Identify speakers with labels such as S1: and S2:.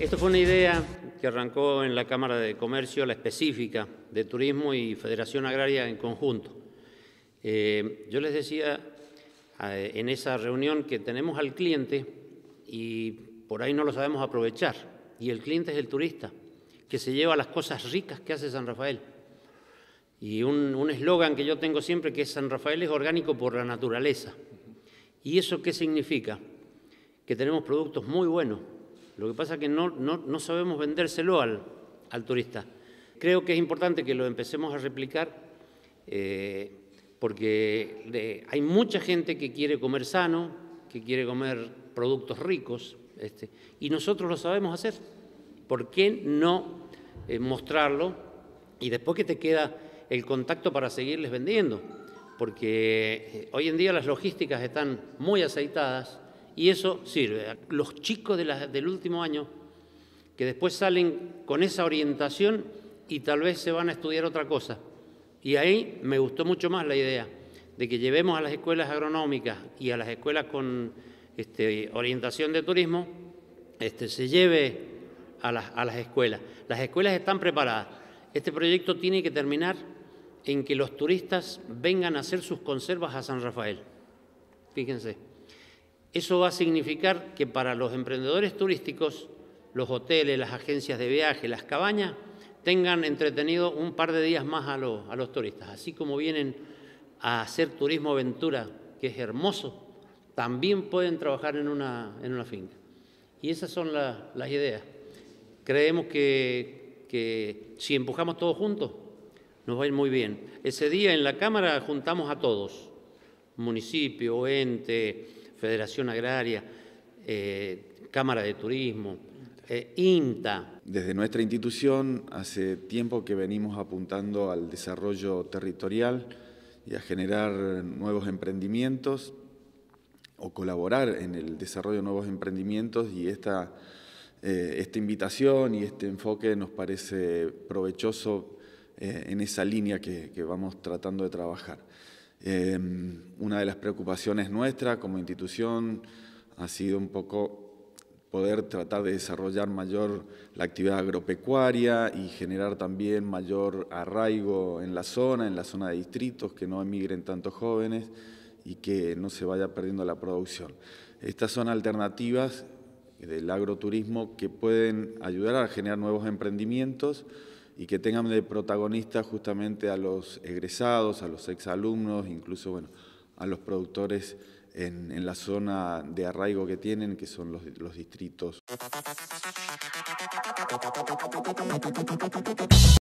S1: Esto fue una idea que arrancó en la Cámara de Comercio, la específica de Turismo y Federación Agraria en conjunto. Eh, yo les decía ah, en esa reunión que tenemos al cliente y por ahí no lo sabemos aprovechar. Y el cliente es el turista, que se lleva las cosas ricas que hace San Rafael. Y un eslogan que yo tengo siempre que es San Rafael es orgánico por la naturaleza. ¿Y eso qué significa? Que tenemos productos muy buenos, lo que pasa es que no, no, sabemos vendérselo al, turista. Creo que es importante que lo empecemos a replicar eh, porque hay mucha gente que quiere comer sano, que quiere comer productos ricos, este, y nosotros lo sabemos hacer. ¿Por qué no eh, mostrarlo? Y después que te queda el contacto para seguirles vendiendo, porque eh, hoy en día las logísticas están muy aceitadas y eso sirve. Los chicos del último año, que después salen con esa orientación y tal vez se van a estudiar otra cosa. Y ahí me gustó mucho más la idea de que llevemos a las escuelas agronómicas y a las escuelas con este, orientación de turismo, este, se lleve a las, a las escuelas. Las escuelas están preparadas. Este proyecto tiene que terminar en que los turistas vengan a hacer sus conservas a San Rafael. Fíjense. Eso va a significar que para los emprendedores turísticos, los hoteles, las agencias de viaje, las cabañas, tengan entretenido un par de días más a los, turistas. Así como vienen a hacer turismo aventura, que es hermoso, también pueden trabajar en una, en una finca. Y esas son las ideas. Creemos que, que si empujamos todos juntos, nos va a ir muy bien. Ese día en la Cámara juntamos a todos, municipio, ente, Federación Agraria, eh, Cámara de Turismo, eh, INTA.
S2: Desde nuestra institución hace tiempo que venimos apuntando al desarrollo territorial y a generar nuevos emprendimientos o colaborar en el desarrollo de nuevos emprendimientos y esta, eh, esta invitación y este enfoque nos parece provechoso en esa línea que vamos tratando de trabajar. Em, una de las preocupaciones nuestras como institución ha sido un poco poder tratar de desarrollar mayor la actividad agropecuaria y generar también mayor arraigo en la zona, en la zona de distritos, que no emigren tantos jóvenes y que no se vaya perdiendo la producción. Estas son alternativas del agroturismo que pueden ayudar a generar nuevos emprendimientos y que tengan de protagonista justamente a los egresados, a los exalumnos, incluso bueno, a los productores en, la zona de arraigo que tienen, que son los distritos.